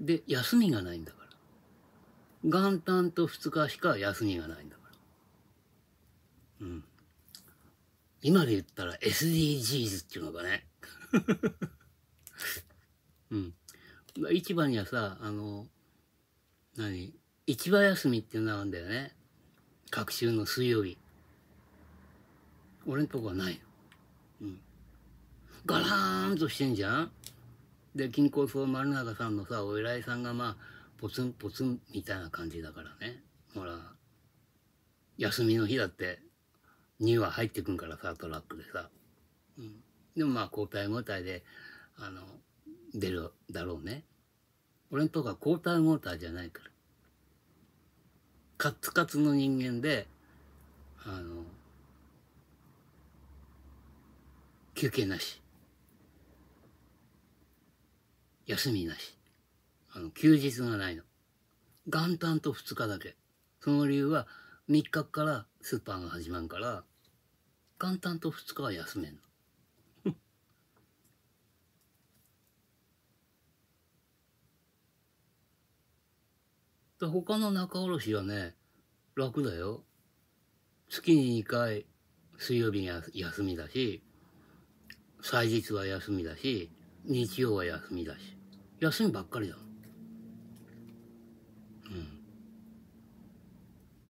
で、休みがないんだから。元旦と2日しか休みがないんだから。うん。今で言ったら SDGs っていうのかね。うん。市場にはさ、あの、何市場休みっていうのがあるんだよね。各週の水曜日。俺んとこはないの。うん。ガラーンとしてんじゃんで金光総丸永さんのさお偉いさんがまあポツンポツンみたいな感じだからねほら休みの日だって2羽入ってくんからさトラックでさ、うん、でもまあ交代交代であの出るだろうね俺んとこは交代モーターじゃないからカツカツの人間であの休憩なし休みなし。あの、休日がないの。元旦と2日だけ。その理由は、3日からスーパーが始まるから、元旦と2日は休めんの。で他の仲卸はね、楽だよ。月に2回、水曜日に休みだし、祭日は休みだし、日曜は休みだし休みばっかりだ